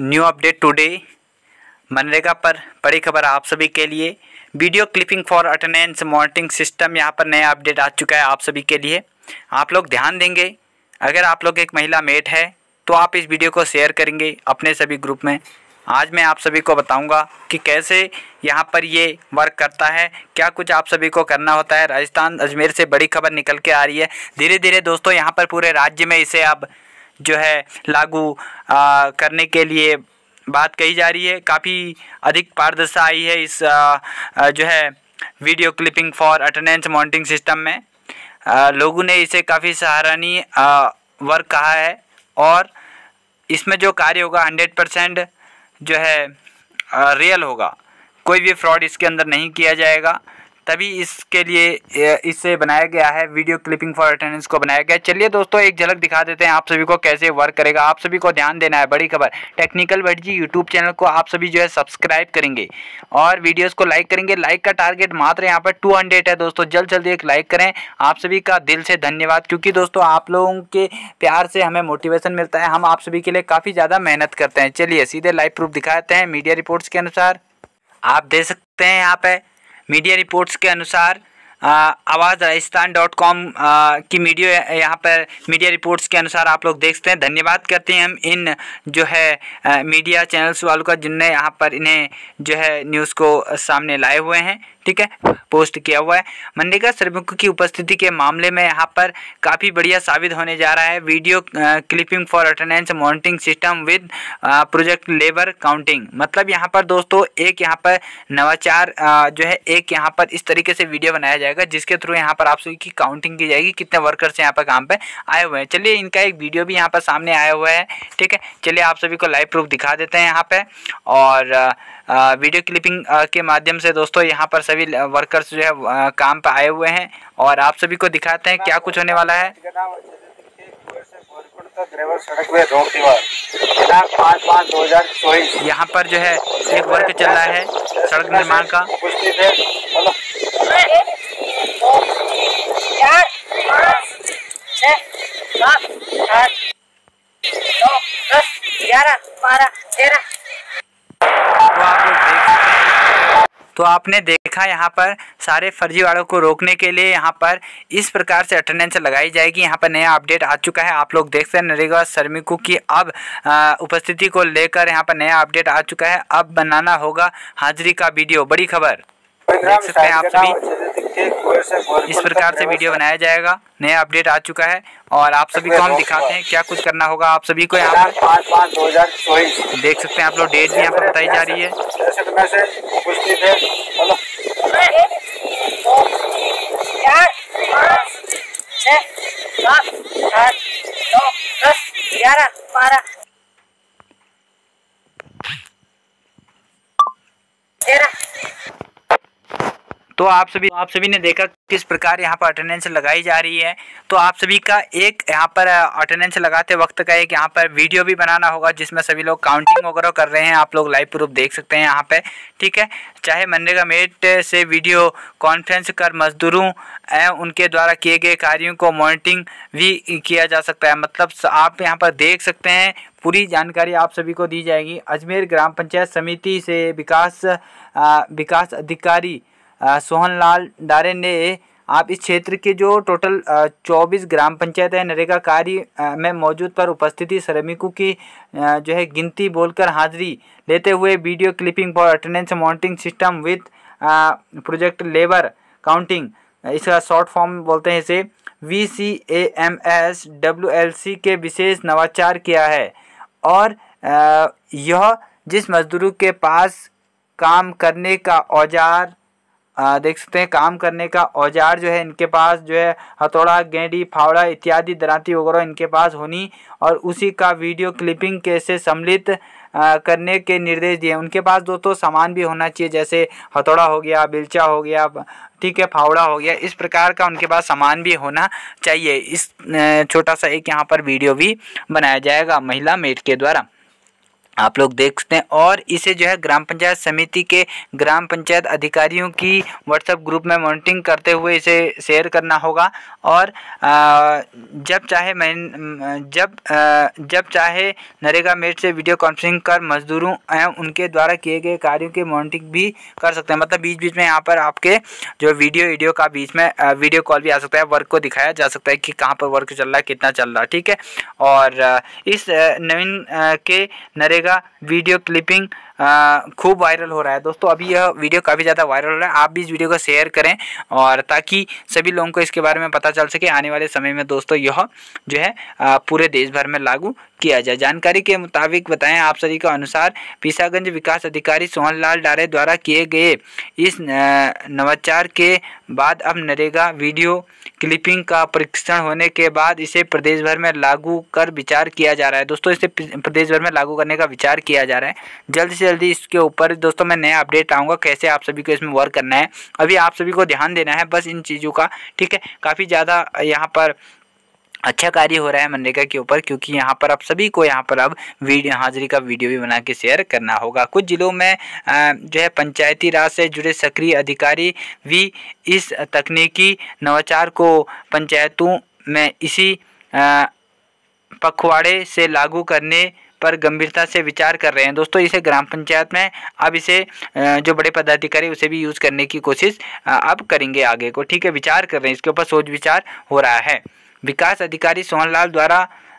new update today MNREGA पर बड़ी खबर आप सभी के लिए video clipping for attendance monitoring system यहाँ पर नया अपडेट आ चुका है आप सभी के लिए आप लोग ध्यान देंगे अगर आप लोग एक महिला मेट है तो आप इस वीडियो को शेयर करेंगे अपने सभी ग्रुप में आज मैं आप सभी को बताऊंगा कि कैसे यहाँ पर ये वर्क करता है क्या कुछ आप सभी को करना होता है राजस्थान अजमेर से बड़ी खबर निकल के आ रही है धीरे धीरे दोस्तों यहाँ पर पूरे राज्य में इसे अब जो है लागू आ, करने के लिए बात कही जा रही है काफ़ी अधिक पारदर्शिता आई है इस आ, जो है video clipping for attendance mounting system में आ, लोगों ने इसे काफ़ी सराहनीय वर्क कहा है और इसमें जो कार्य होगा हंड्रेड परसेंट जो है रियल होगा कोई भी फ्रॉड इसके अंदर नहीं किया जाएगा तभी इसके लिए इसे बनाया गया है वीडियो क्लिपिंग फॉर अटेंडेंस को बनाया गया चलिए दोस्तों एक झलक दिखा देते हैं आप सभी को कैसे वर्क करेगा आप सभी को ध्यान देना है बड़ी खबर टेक्निकल बट जी यूट्यूब चैनल को आप सभी जो है सब्सक्राइब करेंगे और वीडियोस को लाइक करेंगे लाइक का टारगेट मात्र यहाँ पर टू है दोस्तों जल्द जल्दी एक लाइक करें आप सभी का दिल से धन्यवाद क्योंकि दोस्तों आप लोगों के प्यार से हमें मोटिवेशन मिलता है हम आप सभी के लिए काफ़ी ज़्यादा मेहनत करते हैं चलिए सीधे लाइव प्रूफ दिखाते हैं मीडिया रिपोर्ट्स के अनुसार आप दे सकते हैं यहाँ पे मीडिया रिपोर्ट्स के अनुसार आवाज़ राजस्थान डॉट कॉम की मीडियो यहाँ पर मीडिया रिपोर्ट्स के अनुसार आप लोग देखते हैं धन्यवाद करते हैं हम इन जो है आ, मीडिया चैनल्स वालों का जिनने यहाँ पर इन्हें जो है न्यूज़ को सामने लाए हुए हैं ठीक है पोस्ट किया हुआ है मनरेगा श्रमिकों की उपस्थिति के मामले में यहाँ पर काफ़ी बढ़िया साबित होने जा रहा है video clipping for attendance monitoring system with project labour counting मतलब यहाँ पर दोस्तों एक यहाँ पर नवाचार जो है एक यहाँ पर इस तरीके से वीडियो बनाया जाएगा जिसके थ्रू यहाँ पर आप सभी की काउंटिंग की जाएगी कितने वर्कर्स यहाँ पर काम पर आए हुए हैं चलिए इनका एक वीडियो भी यहाँ पर सामने आया हुआ है ठीक है चलिए आप सभी को लाइव प्रूफ दिखा देते हैं यहाँ पर और वीडियो क्लिपिंग के माध्यम से दोस्तों यहाँ पर सभी वर्कर्स जो है काम पर आए हुए हैं और आप सभी को दिखाते हैं क्या कुछ होने वाला है यहाँ पर जो है एक वर्क चल रहा है सड़क निर्माण का ग्यारह बारह तेरह तो आपने देखा यहाँ पर सारे फर्जीवाड़ों को रोकने के लिए यहाँ पर इस प्रकार से अटेंडेंस लगाई जाएगी यहाँ पर नया अपडेट आ चुका है आप लोग देख सकते हैं नरेगा श्रमिकों की अब उपस्थिति को लेकर यहाँ पर नया अपडेट आ चुका है अब बनाना होगा हाजिरी का वीडियो बड़ी खबर देख सकते हैं आप सभी इस प्रकार से वीडियो बनाया जाएगा नया अपडेट आ चुका है और आप सभी को हम दिखाते हैं क्या कुछ करना होगा आप सभी को यहाँ देख सकते हैं आप लोग डेट भी यहाँ पर बताई जा रही है ग्यारह बारह तो आप सभी आप सभी ने देखा किस प्रकार यहाँ पर अटेंडेंस लगाई जा रही है तो आप सभी का एक यहाँ पर अटेंडेंस लगाते वक्त का एक यहाँ पर वीडियो भी बनाना होगा जिसमें सभी लोग काउंटिंग वगैरह कर रहे हैं आप लोग लाइव प्रूफ देख सकते हैं यहाँ पे ठीक है चाहे मनरेगा मेट से वीडियो कॉन्फ्रेंस कर मजदूरों एवं उनके द्वारा किए गए कार्यों को मॉनिटरिंग भी किया जा सकता है मतलब आप यहाँ पर देख सकते हैं पूरी जानकारी आप सभी को दी जाएगी अजमेर ग्राम पंचायत समिति से विकास आ, विकास अधिकारी सोहन लाल डारे ने आप इस क्षेत्र के जो टोटल चौबीस ग्राम पंचायत है नरेगा कार्य में मौजूद पर उपस्थिति श्रमिकों की जो है गिनती बोलकर हाजिरी लेते हुए video clipping for attendance mounting system with project labour counting इसका शॉर्ट फॉर्म बोलते हैं इसे V C A M S W L C के विशेष नवाचार किया है और यह जिस मजदूरों के पास काम करने का औजार देख सकते हैं काम करने का औजार जो है इनके पास जो है हथौड़ा गेंडी फावड़ा इत्यादि दराती वगैरह इनके पास होनी और उसी का वीडियो क्लिपिंग के से सम्मिलित करने के निर्देश दिए उनके पास दोस्तों सामान भी होना चाहिए जैसे हथौड़ा हो गया बिलचा हो गया ठीक है फावड़ा हो गया इस प्रकार का उनके पास सामान भी होना चाहिए इस छोटा सा एक यहाँ पर वीडियो भी बनाया जाएगा महिला मेट के द्वारा आप लोग देख सकते हैं और इसे जो है ग्राम पंचायत समिति के ग्राम पंचायत अधिकारियों की व्हाट्सएप ग्रुप में मॉनिटरिंग करते हुए इसे शेयर करना होगा और जब चाहे मैं जब जब चाहे नरेगा मेट से वीडियो कॉन्फ्रेंसिंग कर मजदूरों एवं उनके द्वारा किए गए कार्यों की मॉनिटरिंग भी कर सकते हैं मतलब बीच बीच में यहाँ पर आपके जो वीडियो वीडियो का बीच में वीडियो कॉल भी आ सकता है वर्क को दिखाया जा सकता है कि कहाँ पर वर्क चल रहा है कितना चल रहा है ठीक है और इस नवीन के नरेगा वीडियो क्लिपिंग खूब वायरल हो रहा है दोस्तों अभी यह वीडियो काफ़ी ज़्यादा वायरल हो रहा है आप भी इस वीडियो को शेयर करें और ताकि सभी लोगों को इसके बारे में पता चल सके आने वाले समय में दोस्तों यह जो है पूरे देश भर में लागू किया जाए जानकारी के मुताबिक बताएं आप सभी के अनुसार पीसागंज विकास अधिकारी सोहन लाल डारे द्वारा किए गए इस नवाचार के बाद अब नरेगा वीडियो क्लिपिंग का परीक्षण होने के बाद इसे प्रदेश भर में लागू कर विचार किया जा रहा है दोस्तों इसे प्रदेश भर में लागू करने का विचार किया जा रहा है जल्द से जल्दी इसके ऊपर दोस्तों मैं नया अपडेट आऊँगा कैसे आप सभी को इसमें वर्क करना है अभी आप सभी को ध्यान देना है बस इन चीज़ों का ठीक है काफ़ी ज़्यादा यहाँ पर अच्छा कार्य हो रहा है मनरेगा के ऊपर क्योंकि यहाँ पर आप सभी को यहाँ पर अब वीडियो हाजिरी का वीडियो भी बना के शेयर करना होगा कुछ ज़िलों में जो है पंचायती राज से जुड़े सक्रिय अधिकारी भी इस तकनीकी नवाचार को पंचायतों में इसी पखवाड़े से लागू करने पर गंभीरता से विचार कर रहे हैं दोस्तों इसे ग्राम पंचायत में अब इसे जो बड़े पदाधिकारी उसे भी यूज़ करने की कोशिश अब करेंगे आगे को ठीक है विचार कर रहे हैं इसके ऊपर सोच विचार हो रहा है विकास अधिकारी सोहनलाल द्वारा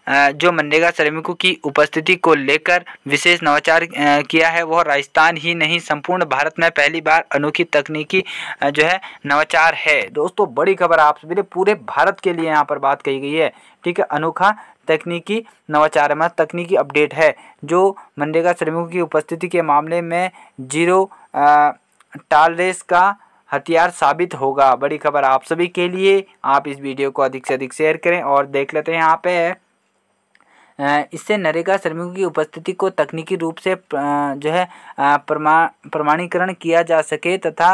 जो मनरेगा श्रमिकों की उपस्थिति को लेकर विशेष नवाचार किया है वह राजस्थान ही नहीं संपूर्ण भारत में पहली बार अनोखी तकनीकी जो है नवाचार है दोस्तों बड़ी खबर आप मेरे पूरे भारत के लिए यहाँ पर बात कही गई है ठीक है अनोखा तकनीकी नवाचार में मतलब तकनीकी अपडेट है जो मनरेगा श्रमिकों की उपस्थिति के मामले में जीरो टॉलरेस का हथियार साबित होगा बड़ी खबर आप सभी के लिए आप इस वीडियो को अधिक से अधिक शेयर करें और देख लेते हैं यहाँ पे इससे नरेगा श्रमिकों की उपस्थिति को तकनीकी रूप से जो है प्रमा प्रमाणीकरण किया जा सके तथा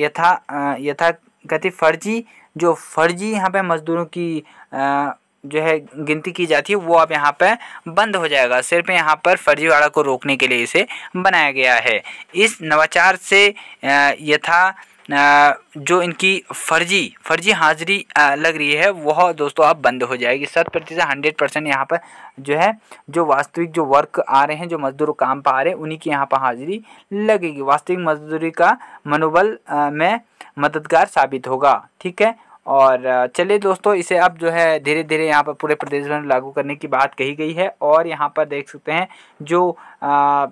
यथा यथा कथित फर्जी जो फर्जी यहाँ पे मजदूरों की जो है गिनती की जाती है वो अब यहाँ पर बंद हो जाएगा सिर्फ यहाँ पर फर्जीवाड़ा को रोकने के लिए इसे बनाया गया है इस नवाचार से यथा जो इनकी फर्जी फर्जी हाजिरी लग रही है वह दोस्तों अब बंद हो जाएगी शत प्रतिशत हंड्रेड परसेंट यहाँ पर जो है जो वास्तविक जो वर्क आ रहे हैं जो मजदूर काम पर आ रहे हैं उन्हीं की यहाँ पर हाजिरी लगेगी वास्तविक मजदूरी का मनोबल में मददगार साबित होगा ठीक है और चलिए दोस्तों इसे अब जो है धीरे धीरे यहाँ पर पूरे प्रदेश में लागू करने की बात कही गई है और यहाँ पर देख सकते हैं जो आ,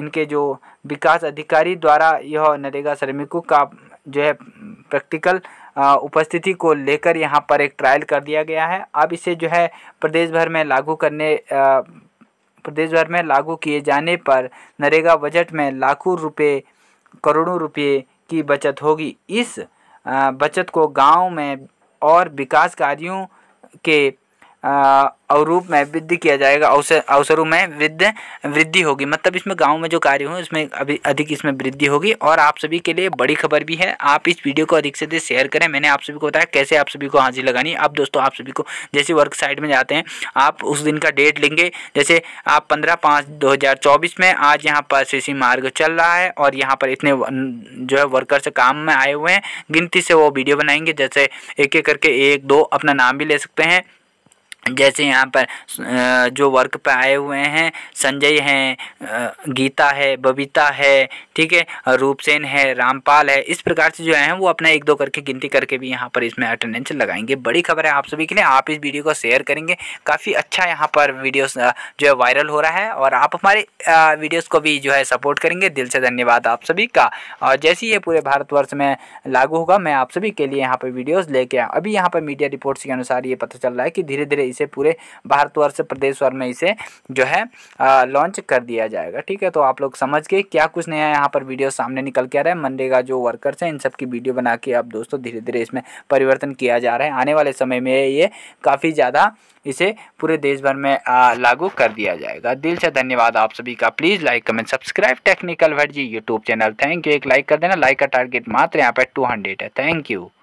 इनके जो विकास अधिकारी द्वारा यह नरेगा श्रमिकों का जो है प्रैक्टिकल उपस्थिति को लेकर यहाँ पर एक ट्रायल कर दिया गया है अब इसे जो है प्रदेश भर में लागू करने प्रदेश भर में लागू किए जाने पर नरेगा बजट में लाखों रुपए करोड़ों रुपये की बचत होगी इस बचत को गांव में और विकास कार्यों के अवरूप में वृद्धि किया जाएगा अवसर अवसरों में वृद्ध वृद्धि होगी मतलब इसमें गांव में जो कार्य हो उसमें अभी अधिक इसमें वृद्धि होगी और आप सभी के लिए बड़ी खबर भी है आप इस वीडियो को अधिक से अधिक शेयर करें मैंने आप सभी को बताया कैसे आप सभी को हाजिर लगानी अब दोस्तों आप सभी को जैसे वर्क साइट में जाते हैं आप उस दिन का डेट लेंगे जैसे आप पंद्रह पाँच दो में आज यहाँ पर सी मार्ग चल रहा है और यहाँ पर इतने जो है वर्कर्स काम में आए हुए हैं गिनती से वो वीडियो बनाएंगे जैसे एक एक करके एक दो अपना नाम भी ले सकते हैं जैसे यहाँ पर जो वर्क पे आए हुए हैं संजय हैं गीता है बबीता है ठीक है रूपसेन है रामपाल है इस प्रकार से जो है वो अपना एक दो करके गिनती करके भी यहाँ पर इसमें अटेंडेंस लगाएंगे बड़ी खबर है आप सभी के लिए आप इस वीडियो को शेयर करेंगे काफ़ी अच्छा यहाँ पर वीडियोस जो है वायरल हो रहा है और आप हमारे वीडियोज़ को भी जो है सपोर्ट करेंगे दिल से धन्यवाद आप सभी का और जैसे ही ये पूरे भारतवर्ष में लागू होगा मैं आप सभी के लिए यहाँ पर वीडियोज़ लेके आया अभी यहाँ पर मीडिया रिपोर्ट्स के अनुसार ये पता चल रहा है कि धीरे धीरे इसे पूरे भारतवर्ष प्रदेश भर में इसे जो है लॉन्च कर दिया जाएगा ठीक है तो आप लोग समझ गए क्या कुछ नया यहाँ पर वीडियो सामने निकल के आ रहा है मनरेगा जो वर्कर्स हैं इन सब की वीडियो बना के अब दोस्तों धीरे धीरे इसमें परिवर्तन किया जा रहा है आने वाले समय में ये काफ़ी ज़्यादा इसे पूरे देश भर में लागू कर दिया जाएगा दिल से धन्यवाद आप सभी का please like comment subscribe technical वर्जी यूट्यूब चैनल थैंक यू एक लाइक कर देना लाइक का टारगेट मात्र यहाँ पर टू हंड्रेड है थैंक यू